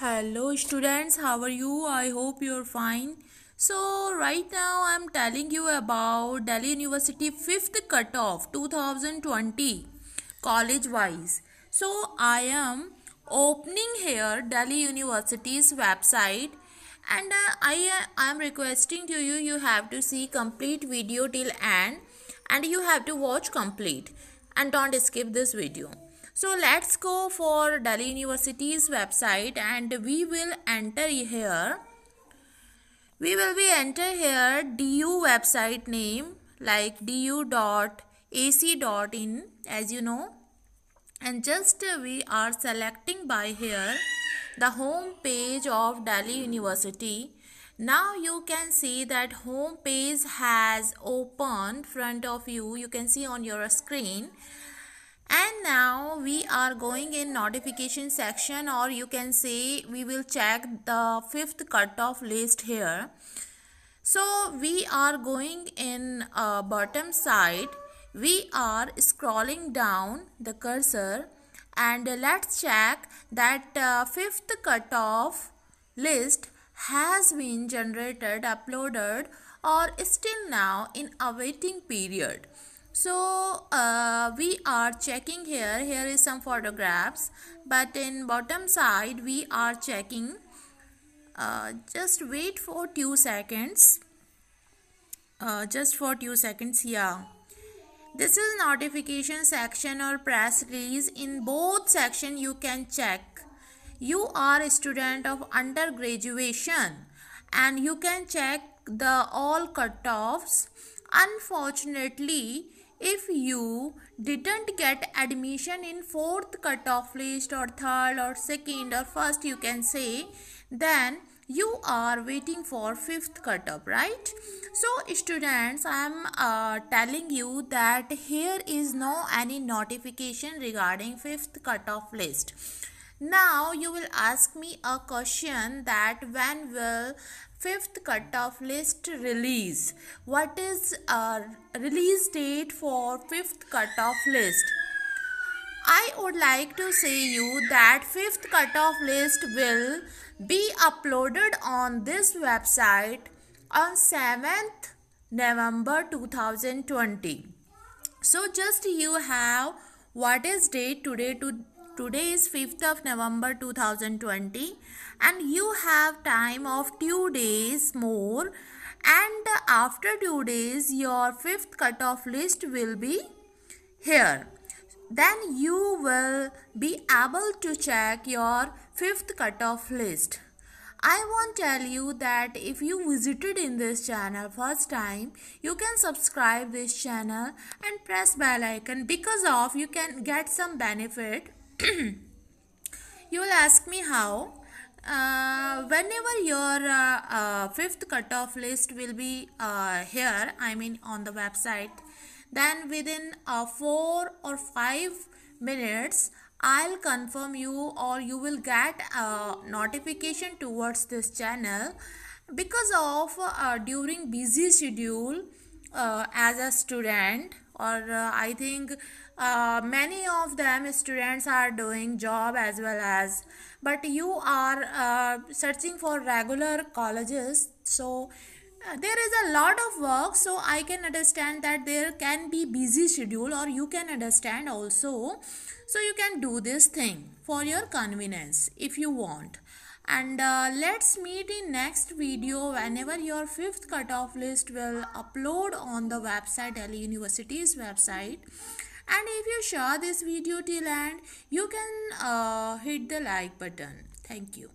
hello students how are you i hope you're fine so right now i'm telling you about delhi university fifth cutoff 2020 college wise so i am opening here delhi university's website and uh, i uh, i am requesting to you you have to see complete video till end and you have to watch complete and don't skip this video so let's go for delhi university's website and we will enter here we will be enter here du website name like du dot ac dot in as you know and just we are selecting by here the home page of delhi university now you can see that home page has opened front of you you can see on your screen and now we are going in notification section or you can say we will check the fifth cutoff list here so we are going in uh, bottom side we are scrolling down the cursor and let's check that uh, fifth cutoff list has been generated uploaded or still now in awaiting period so uh, we are checking here here is some photographs but in bottom side we are checking uh, just wait for 2 seconds uh, just for 2 seconds yeah this is notification section or press release in both section you can check you are a student of undergraduation and you can check the all cutoffs Unfortunately, if you didn't get admission in fourth cutoff list or third or second or first you can say then you are waiting for fifth cutoff right so students i am uh, telling you that here is no any notification regarding fifth cutoff list now you will ask me a question that when will fifth cutoff list release. What is a release date for fifth cutoff list? I would like to say you that fifth cutoff list will be uploaded on this website on 7th November 2020. So just you have what is date today to today is 5th of November 2020 and you have time of 2 days more and after 2 days your 5th cutoff list will be here. Then you will be able to check your 5th cutoff list. I want not tell you that if you visited in this channel first time, you can subscribe this channel and press bell icon because of you can get some benefit you will ask me how uh, whenever your uh, uh, fifth cutoff list will be uh, here i mean on the website then within uh, 4 or 5 minutes i'll confirm you or you will get a uh, notification towards this channel because of during busy schedule as a student or uh, i think uh, many of them students are doing job as well as but you are uh, searching for regular colleges so uh, there is a lot of work so i can understand that there can be busy schedule or you can understand also so you can do this thing for your convenience if you want and uh, let's meet in next video whenever your fifth cutoff list will upload on the website Delhi University's website and if you share this video till end you can uh, hit the like button thank you